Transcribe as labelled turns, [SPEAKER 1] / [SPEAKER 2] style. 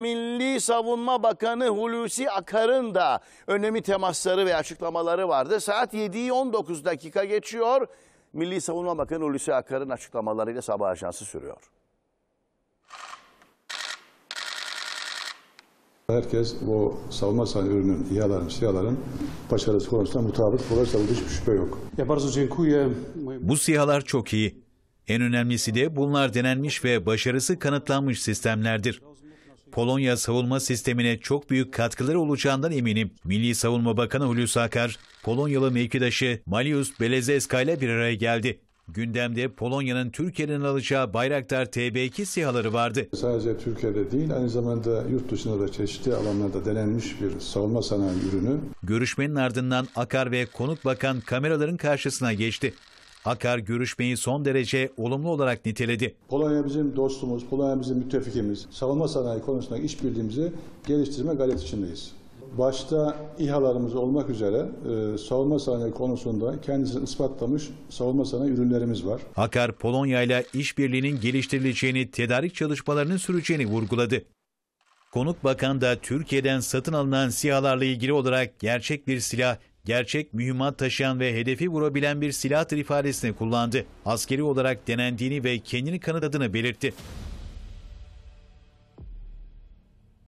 [SPEAKER 1] Milli Savunma Bakanı Hulusi Akar'ın da önemli temasları ve açıklamaları vardı. Saat 7'yi 19 dakika geçiyor. Milli Savunma Bakanı Hulusi Akar'ın açıklamalarıyla sabah ajansı sürüyor.
[SPEAKER 2] Herkes bu savunma sanayi ürünün, İHA'ların, SİHA'ların başarısı konusunda mutabık. Dolayısıyla hiçbir şüphe yok.
[SPEAKER 1] Bu SİHA'lar çok iyi. En önemlisi de bunlar denenmiş ve başarısı kanıtlanmış sistemlerdir. Polonya savunma sistemine çok büyük katkıları olacağından eminim. Milli Savunma Bakanı Hulusi Akar, Polonyalı mevkidaşı Malius Belezeska ile bir araya geldi. Gündemde Polonya'nın Türkiye'nin alacağı Bayraktar
[SPEAKER 2] TB2 sihaları vardı. Sadece Türkiye'de değil aynı zamanda yurt dışında da çeşitli alanlarda denenmiş bir savunma sanayi ürünü. Görüşmenin ardından
[SPEAKER 1] Akar ve Konuk Bakan kameraların karşısına geçti. Akar görüşmeyi son derece olumlu olarak niteledi.
[SPEAKER 2] Polonya bizim dostumuz, Polonya bizim müttefikimiz. Savunma sanayi konusunda işbirliğimizi geliştirme gayret içindeyiz. Başta İHA'larımız olmak üzere e, savunma sanayi konusunda kendisini ispatlamış savunma sanayi ürünlerimiz var.
[SPEAKER 1] Akar, Polonya ile işbirliğinin geliştirileceğini, tedarik çalışmalarının süreceğini vurguladı. Konuk bakan da Türkiye'den satın alınan SİHA'larla ilgili olarak gerçek bir silah gerçek mühimmat taşıyan ve hedefi vurabilen bir silahtır ifadesini kullandı. Askeri olarak denendiğini ve kendini kanıtadığını belirtti.